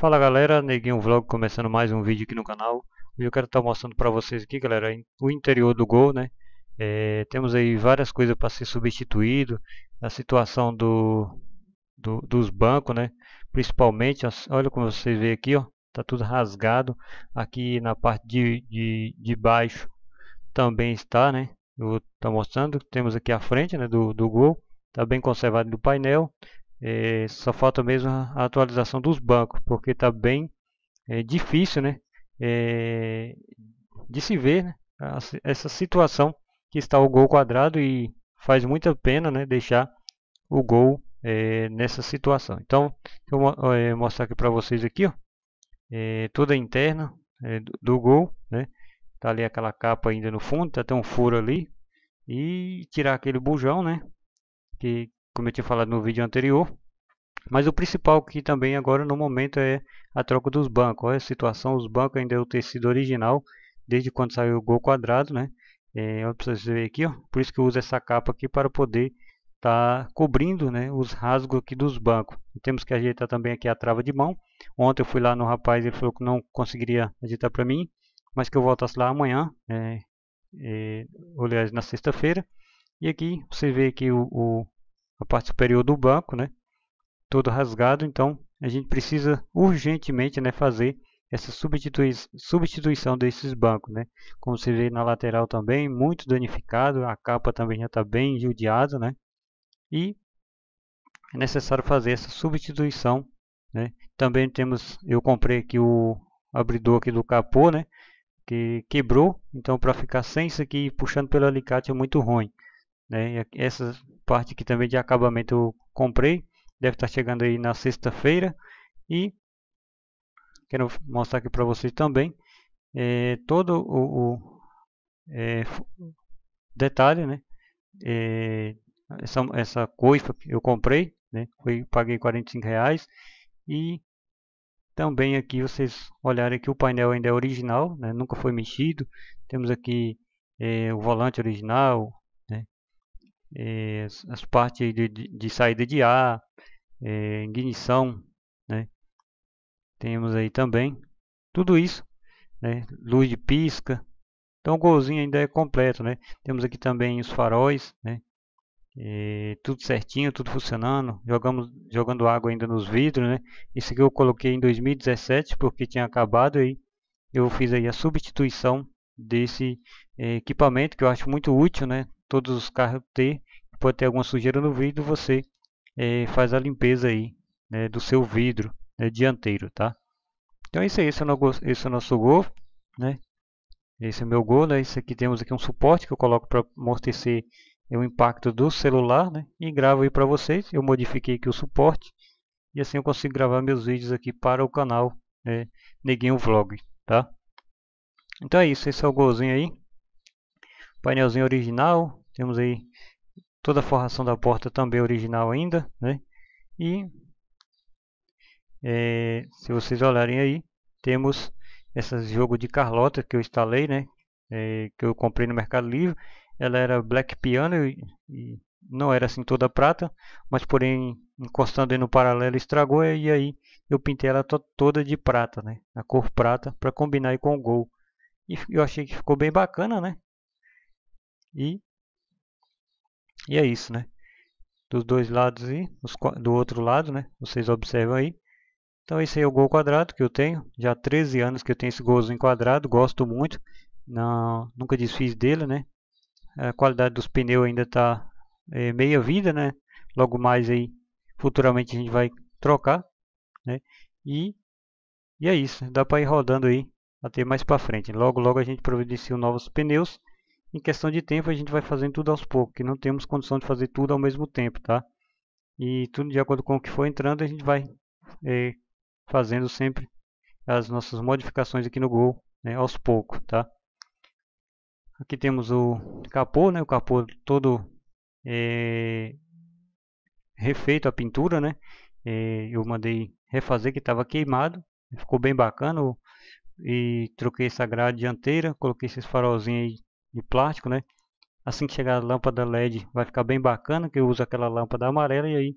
Fala galera, Neguinho Vlog começando mais um vídeo aqui no canal e eu quero estar tá mostrando para vocês aqui galera o interior do Gol né é, temos aí várias coisas para ser substituído a situação do, do, dos bancos né principalmente olha como vocês vê aqui ó tá tudo rasgado aqui na parte de, de, de baixo também está né eu vou estar tá mostrando temos aqui a frente né do, do Gol tá bem conservado do painel é, só falta mesmo a atualização dos bancos, porque está bem é, difícil né, é, de se ver né, essa situação que está o gol quadrado e faz muita pena né, deixar o gol é, nessa situação. Então, eu vou é, mostrar aqui para vocês aqui, ó, é, toda a interna do, do, gol, né, tá ali aquela capa ainda no fundo, tá até um furo ali e tirar aquele bujão, né, que como eu tinha falado no vídeo anterior. Mas o principal que também agora no momento é a troca dos bancos. Olha a situação, os bancos ainda é o tecido original, desde quando saiu o gol quadrado, né? É, vocês verem aqui, ó. por isso que eu uso essa capa aqui para poder estar tá cobrindo né, os rasgos aqui dos bancos. Temos que ajeitar também aqui a trava de mão. Ontem eu fui lá no rapaz, ele falou que não conseguiria ajeitar para mim, mas que eu voltasse lá amanhã, é, é, aliás, na sexta-feira. E aqui você vê que o, o a parte superior do banco, né? Todo rasgado, então a gente precisa urgentemente, né, fazer essa substitui substituição desses bancos, né? Como você vê na lateral também, muito danificado, a capa também já está bem judiada, né? E é necessário fazer essa substituição, né? Também temos, eu comprei aqui o abridor aqui do capô, né? Que quebrou, então para ficar sem isso aqui puxando pelo alicate é muito ruim. Né? Essa parte aqui também de acabamento eu comprei. Deve estar tá chegando aí na sexta-feira. E quero mostrar aqui para vocês também é, todo o, o é, detalhe, né? É, essa, essa coifa que eu comprei, né? Foi, paguei 45 reais e também aqui vocês olharem que o painel ainda é original, né? Nunca foi mexido. Temos aqui é, o volante original, é, as partes de, de, de, saída de ar, é, ignição, né? temos aí também tudo isso, né? luz de pisca, então o golzinho ainda é completo, né? temos aqui também os faróis, né? É, tudo certinho, tudo funcionando, jogamos, jogando água ainda nos vidros, né? esse aqui eu coloquei em 2017 porque tinha acabado aí, eu fiz aí a substituição desse equipamento que eu acho muito útil, né? todos os carros ter, pode ter alguma sujeira no vidro, você é, faz a limpeza aí né, do seu vidro né, dianteiro, tá? Então é isso aí, esse é o nosso, esse é o nosso Gol, né? Esse é o meu Gol, né? Esse aqui temos aqui um suporte que eu coloco para amortecer é, o impacto do celular, né? E gravo aí para vocês, eu modifiquei aqui o suporte e assim eu consigo gravar meus vídeos aqui para o canal né, Neguinho Vlog, tá? Então é isso, esse é o golzinho aí. Painelzinho original, temos aí toda a forração da porta também original ainda, né? E é, se vocês olharem aí, temos esse jogo de Carlota que eu instalei, né? É, que eu comprei no Mercado Livre. Ela era Black Piano e, e não era assim toda prata, mas porém encostando no paralelo estragou e aí eu pintei ela to toda de prata, né? A cor prata para combinar com o gol. E eu achei que ficou bem bacana, né? E e é isso, né? Dos dois lados e do outro lado, né? Vocês observam aí. Então esse aí é o gol quadrado que eu tenho. Já há 13 anos que eu tenho esse golzinho quadrado, gosto muito. Não, nunca desfiz dele, né? A qualidade dos pneus ainda está é, meia vida, né? Logo mais aí, futuramente a gente vai trocar, né? E, e é isso, dá para ir rodando aí até mais para frente. Logo, logo a gente providencia novos pneus em questão de tempo, a gente vai fazendo tudo aos poucos, que não temos condição de fazer tudo ao mesmo tempo, tá? E tudo de acordo com o que for entrando, a gente vai é, fazendo sempre as nossas modificações aqui no Gol, né, aos poucos, tá? Aqui temos o capô, né? O capô todo é, refeito a pintura, né? É, eu mandei refazer que estava queimado, ficou bem bacana. E troquei essa grade dianteira, coloquei esses farolzinhos aí de plástico, né? Assim que chegar a lâmpada LED vai ficar bem bacana, que eu uso aquela lâmpada amarela e aí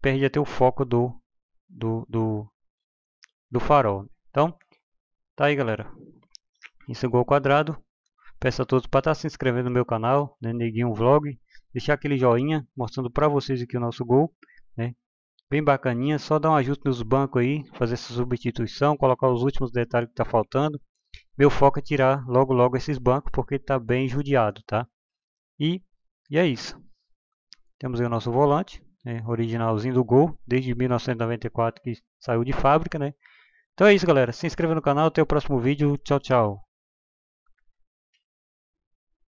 perde até o foco do, do, do, do farol. Então, tá aí galera. Isso é gol quadrado. Peço a todos para estar tá se inscrevendo no meu canal, né, Neguinho Vlog. Deixar aquele joinha mostrando para vocês aqui o nosso gol. Né? Bem bacaninha, só dar um ajuste nos bancos aí, fazer essa substituição, colocar os últimos detalhes que está faltando. Meu foco é tirar logo logo esses bancos porque está bem judiado, tá? E, e é isso. Temos aí o nosso volante, né? originalzinho do Gol, desde 1994 que saiu de fábrica, né? Então é isso, galera. Se inscreva no canal, até o próximo vídeo. Tchau, tchau.